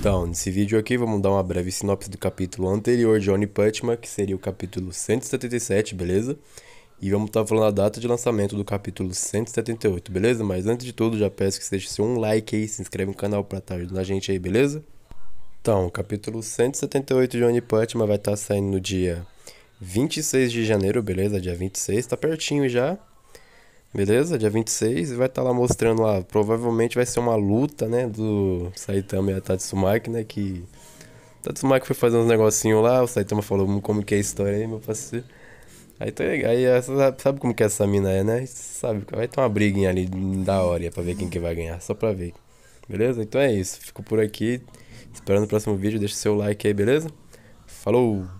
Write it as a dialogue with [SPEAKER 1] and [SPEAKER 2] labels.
[SPEAKER 1] Então, nesse vídeo aqui vamos dar uma breve sinopse do capítulo anterior de Oni Putman, que seria o capítulo 177, beleza? E vamos estar tá falando a data de lançamento do capítulo 178, beleza? Mas antes de tudo, já peço que você deixe seu um like aí, se inscreve no canal pra estar tá ajudando a gente aí, beleza? Então, o capítulo 178 de Oni Putman vai estar tá saindo no dia 26 de janeiro, beleza? Dia 26, tá pertinho já. Beleza? Dia 26 vai estar tá lá mostrando lá. Provavelmente vai ser uma luta, né? Do Saitama e a Tatsumaki, né? Que. Tatsumaki foi fazer uns negocinhos lá, o Saitama falou hum, como que é a história aí, meu parceiro. Aí, tá, aí sabe como que essa mina é, né? Sabe, vai ter uma briguinha ali da hora pra ver quem que vai ganhar, só pra ver. Beleza? Então é isso. Fico por aqui. Esperando o próximo vídeo. Deixa o seu like aí, beleza?
[SPEAKER 2] Falou!